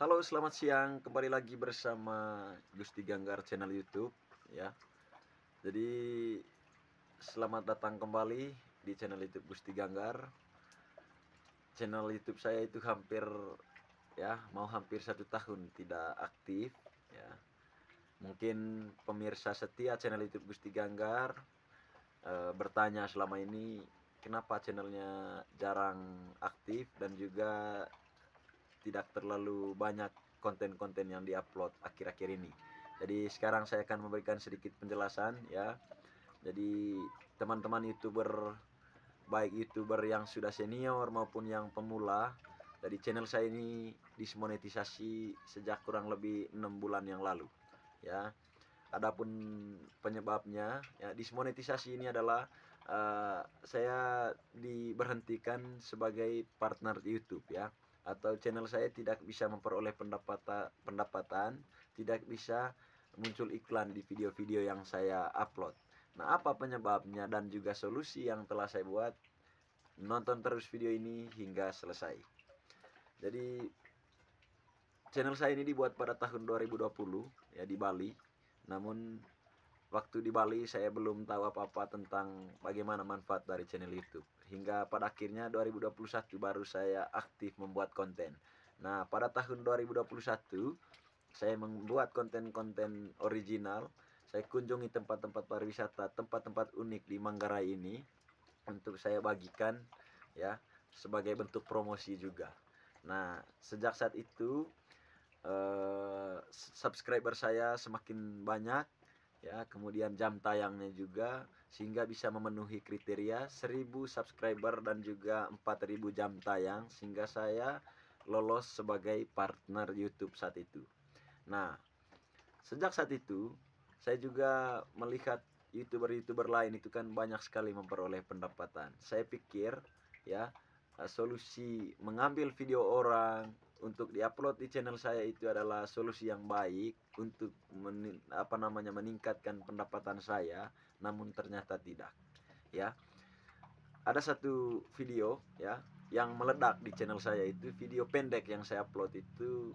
Halo, selamat siang. Kembali lagi bersama Gusti Ganggar channel YouTube ya. Jadi selamat datang kembali di channel YouTube Gusti Ganggar. Channel YouTube saya itu hampir ya mau hampir satu tahun tidak aktif ya. Mungkin pemirsa setia channel YouTube Gusti Ganggar e, bertanya selama ini kenapa channelnya jarang aktif dan juga tidak terlalu banyak konten-konten yang diupload akhir-akhir ini. Jadi sekarang saya akan memberikan sedikit penjelasan ya. Jadi teman-teman youtuber baik youtuber yang sudah senior maupun yang pemula dari channel saya ini dismonetisasi sejak kurang lebih enam bulan yang lalu ya adapun penyebabnya ya dismonetisasi ini adalah uh, saya diberhentikan sebagai partner YouTube ya atau channel saya tidak bisa memperoleh pendapatan pendapatan, tidak bisa muncul iklan di video-video yang saya upload. Nah, apa penyebabnya dan juga solusi yang telah saya buat? Nonton terus video ini hingga selesai. Jadi channel saya ini dibuat pada tahun 2020 ya di Bali. Namun waktu di Bali saya belum tahu apa-apa tentang bagaimana manfaat dari channel YouTube hingga pada akhirnya 2021 baru saya aktif membuat konten. Nah, pada tahun 2021 saya membuat konten-konten original. Saya kunjungi tempat-tempat pariwisata, tempat-tempat unik di Manggarai ini untuk saya bagikan ya sebagai bentuk promosi juga. Nah, sejak saat itu eh, subscriber saya semakin banyak ya kemudian jam tayangnya juga sehingga bisa memenuhi kriteria 1000 subscriber dan juga 4000 jam tayang sehingga saya lolos sebagai partner YouTube saat itu. Nah, sejak saat itu saya juga melihat YouTuber-YouTuber lain itu kan banyak sekali memperoleh pendapatan. Saya pikir ya solusi mengambil video orang untuk diupload di channel saya itu adalah solusi yang baik untuk men, apa namanya meningkatkan pendapatan saya namun ternyata tidak ya ada satu video ya yang meledak di channel saya itu video pendek yang saya upload itu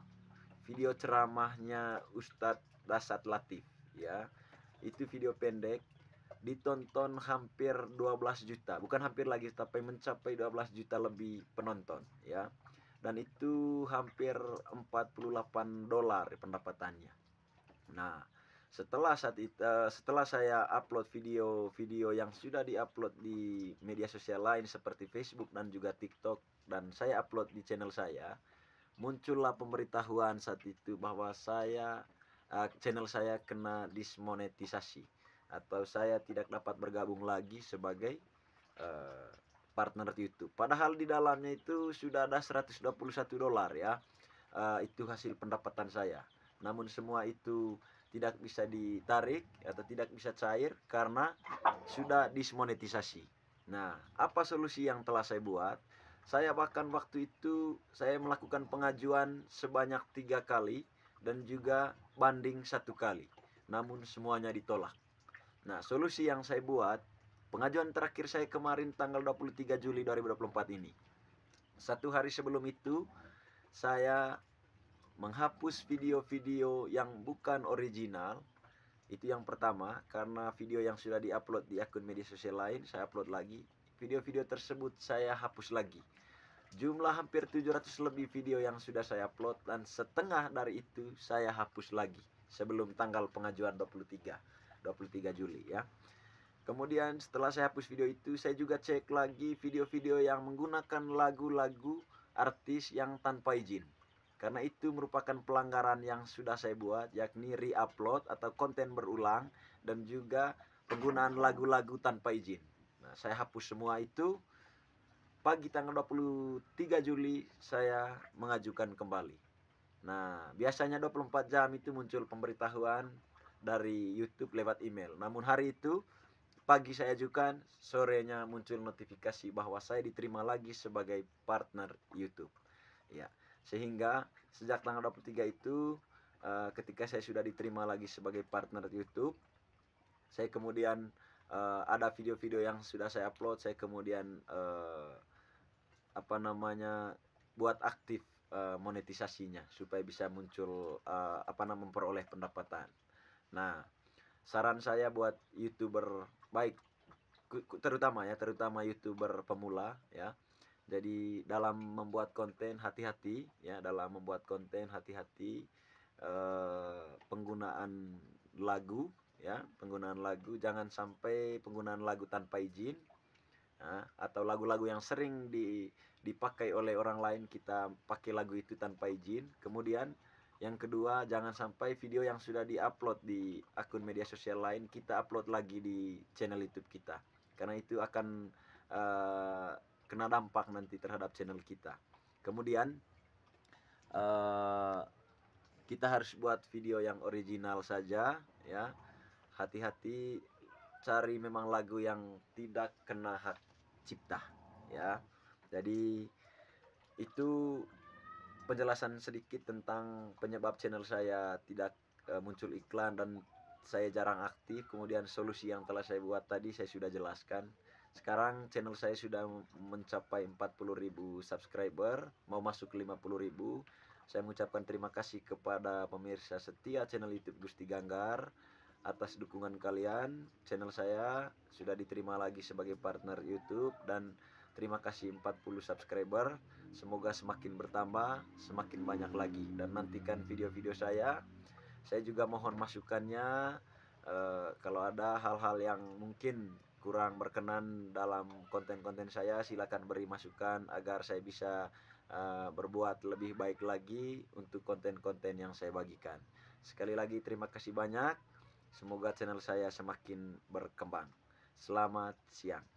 video ceramahnya Ustadz Dasat Latif ya itu video pendek ditonton hampir 12 juta bukan hampir lagi tapi mencapai 12 juta lebih penonton ya dan itu hampir 48 dolar pendapatannya. Nah, setelah saat itu, eh, setelah saya upload video-video yang sudah diupload di media sosial lain seperti Facebook dan juga TikTok dan saya upload di channel saya, muncullah pemberitahuan saat itu bahwa saya eh, channel saya kena dismonetisasi atau saya tidak dapat bergabung lagi sebagai uh, partner YouTube. Padahal di dalamnya itu sudah ada 121 dolar ya. Uh, itu hasil pendapatan saya. Namun semua itu tidak bisa ditarik atau tidak bisa cair karena sudah dismonetisasi. Nah, apa solusi yang telah saya buat? Saya bahkan waktu itu saya melakukan pengajuan sebanyak tiga kali dan juga banding satu kali. Namun semuanya ditolak. Nah, solusi yang saya buat Pengajuan terakhir saya kemarin tanggal 23 Juli 2024 ini. Satu hari sebelum itu, saya menghapus video-video yang bukan original. Itu yang pertama, karena video yang sudah diupload di akun media sosial lain, saya upload lagi. Video-video tersebut saya hapus lagi. Jumlah hampir 700 lebih video yang sudah saya upload dan setengah dari itu saya hapus lagi sebelum tanggal pengajuan 23 23 Juli ya. Kemudian setelah saya hapus video itu, saya juga cek lagi video-video yang menggunakan lagu-lagu artis yang tanpa izin. Karena itu merupakan pelanggaran yang sudah saya buat, yakni re-upload atau konten berulang dan juga penggunaan lagu-lagu tanpa izin. Nah, saya hapus semua itu. Pagi tanggal 23 Juli saya mengajukan kembali. Nah, biasanya 24 jam itu muncul pemberitahuan dari YouTube lewat email. Namun hari itu Pagi saya ajukan, sorenya muncul notifikasi bahwa saya diterima lagi sebagai partner YouTube. Ya, sehingga sejak tanggal 23 itu eh, ketika saya sudah diterima lagi sebagai partner YouTube, saya kemudian eh, ada video-video yang sudah saya upload, saya kemudian eh, apa namanya buat aktif monetisasinya supaya bisa muncul apa namanya memperoleh pendapatan. Nah, saran saya buat youtuber baik terutama ya terutama youtuber pemula ya jadi dalam membuat konten hati-hati ya dalam membuat konten hati-hati eh, penggunaan lagu ya penggunaan lagu jangan sampai penggunaan lagu tanpa izin ya, atau lagu-lagu yang sering di, dipakai oleh orang lain kita pakai lagu itu tanpa izin kemudian yang kedua, jangan sampai video yang sudah diupload di akun media sosial lain kita upload lagi di channel YouTube kita, karena itu akan uh, kena dampak nanti terhadap channel kita. Kemudian uh, kita harus buat video yang original saja, ya. Hati-hati cari memang lagu yang tidak kena hak cipta, ya. Jadi itu penjelasan sedikit tentang penyebab channel saya tidak uh, muncul iklan dan saya jarang aktif. Kemudian solusi yang telah saya buat tadi saya sudah jelaskan. Sekarang channel saya sudah mencapai 40.000 subscriber, mau masuk 50.000. Saya mengucapkan terima kasih kepada pemirsa setia channel YouTube Gusti Ganggar atas dukungan kalian. Channel saya sudah diterima lagi sebagai partner YouTube dan Terima kasih 40 subscriber. Semoga semakin bertambah, semakin banyak lagi dan nantikan video-video saya. Saya juga mohon masukannya eh, kalau ada hal-hal yang mungkin kurang berkenan dalam konten-konten saya silakan beri masukan agar saya bisa uh, berbuat lebih baik lagi untuk konten-konten yang saya bagikan. Sekali lagi terima kasih banyak. Semoga channel saya semakin berkembang. Selamat siang.